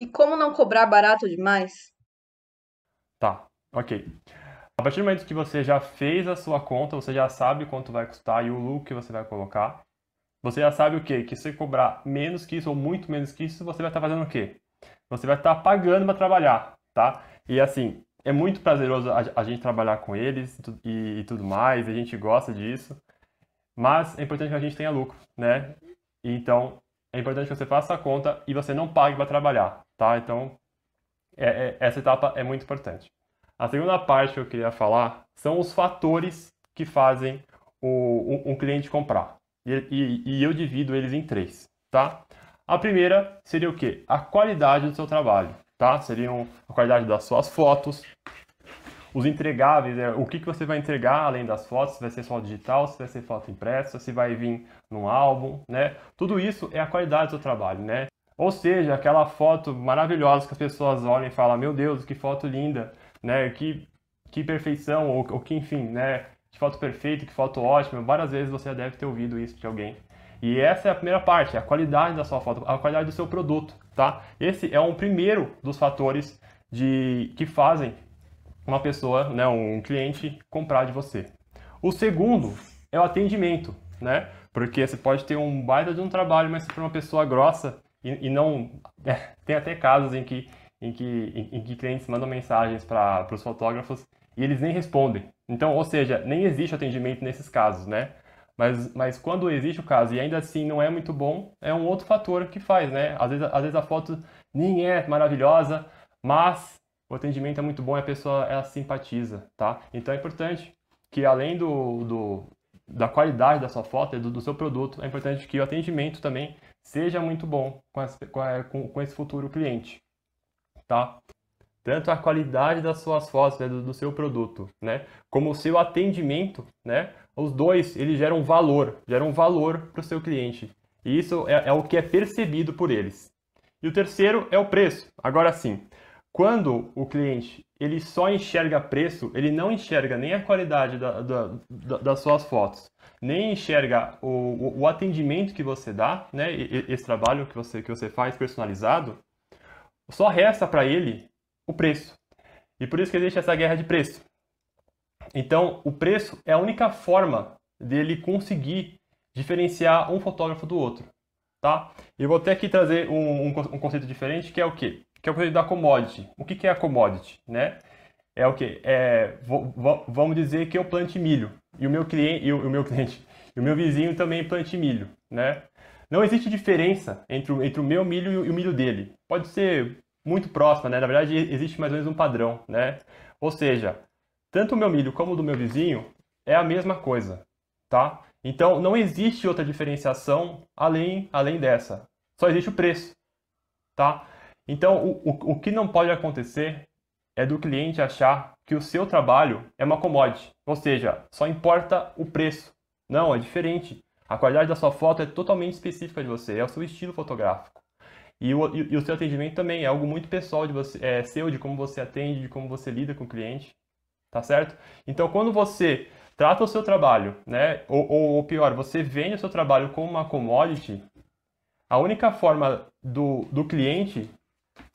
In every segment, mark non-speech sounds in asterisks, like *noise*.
E como não cobrar barato demais? Tá, ok. A partir do momento que você já fez a sua conta, você já sabe quanto vai custar e o lucro que você vai colocar. Você já sabe o quê? Que se cobrar menos que isso ou muito menos que isso, você vai estar tá fazendo o quê? Você vai estar tá pagando para trabalhar, tá? E assim, é muito prazeroso a, gente trabalhar com eles e, e tudo mais, a gente gosta disso. Mas é importante que a gente tenha lucro, né? Então, é importante que você faça a conta e você não pague para trabalhar. Tá? Então, é, é, essa etapa é muito importante. A segunda parte que eu queria falar são os fatores que fazem o, um, um cliente comprar. E, e, e eu divido eles em três, tá? A primeira seria o quê? A qualidade do seu trabalho, tá? Seriam a qualidade das suas fotos, os entregáveis, né? o que, que você vai entregar além das fotos, se vai ser só digital, se vai ser foto impressa, se vai vir num álbum, né? Tudo isso é a qualidade do seu trabalho, né? Ou seja, aquela foto maravilhosa que as pessoas olham e falam, meu Deus, que foto linda, né? Que, que perfeição, ou, ou que enfim, né? Que foto perfeita, que foto ótima. Várias vezes você deve ter ouvido isso de alguém. E essa é a primeira parte, é a qualidade da sua foto, a qualidade do seu produto, tá? Esse é um primeiro dos fatores de que fazem uma pessoa, né, um cliente comprar de você. O segundo é o atendimento, né? Porque você pode ter um baita de um trabalho, mas se for uma pessoa grossa, e, e não. *laughs* tem até casos em que, em que, em, em que clientes mandam mensagens para os fotógrafos e eles nem respondem. Então, ou seja, nem existe atendimento nesses casos, né? Mas, mas quando existe o caso e ainda assim não é muito bom, é um outro fator que faz, né? Às vezes, às vezes a foto nem é maravilhosa, mas o atendimento é muito bom e a pessoa ela simpatiza, tá? Então é importante que além do, do da qualidade da sua foto e do, do seu produto, é importante que o atendimento também seja muito bom com, com, com esse futuro cliente, tá? Tanto a qualidade das suas fotos, né, do, do, seu produto, né? Como o seu atendimento, né? Os dois, eles geram valor, geram valor para o seu cliente. E isso é, é o que é percebido por eles. E o terceiro é o preço. Agora sim, quando o cliente ele só enxerga preço, ele não enxerga nem a qualidade da, da, da, das suas fotos, nem enxerga o, o, o, atendimento que você dá, né, esse trabalho que você, que você faz personalizado, só resta para ele o preço. E por isso que existe essa guerra de preço. Então, o preço é a única forma dele conseguir diferenciar um fotógrafo do outro, tá? Eu vou até aqui trazer um, um, um conceito diferente, que é o quê? que é o preço da commodity. O que, que é a commodity? Né? É o que? É, vamos dizer que eu plante milho e o meu *laughs* cliente, e o, o meu cliente, o meu vizinho também plante milho, né? Não existe diferença entre o, entre o meu milho e o milho dele. Pode ser muito próxima, né? Na verdade, existe mais ou menos um padrão, né? Ou seja, tanto o meu milho como o do meu vizinho é a mesma coisa, tá? Então, não existe outra diferenciação além, além dessa. Só existe o preço, tá? Então, o, o, o que não pode acontecer é do cliente achar que o seu trabalho é uma commodity, ou seja, só importa o preço. Não, é diferente. A qualidade da sua foto é totalmente específica de você, é o seu estilo fotográfico. E o, e, e o seu atendimento também é algo muito pessoal de você, é seu, de como você atende, de como você lida com o cliente, tá certo? Então, quando você trata o seu trabalho, né, ou, ou, ou pior, você vende o seu trabalho como uma commodity, a única forma do, do cliente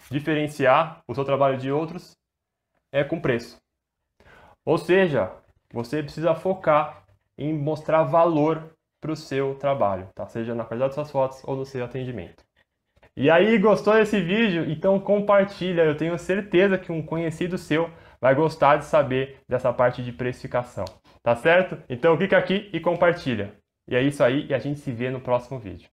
diferenciar o seu trabalho de outros é com preço. Ou seja, você precisa focar em mostrar valor para o seu trabalho, tá? seja na qualidade das suas fotos ou no seu atendimento. E aí, gostou desse vídeo? Então compartilha, eu tenho certeza que um conhecido seu vai gostar de saber dessa parte de precificação, tá certo? Então clica aqui e compartilha. E é isso aí e a gente se vê no próximo vídeo.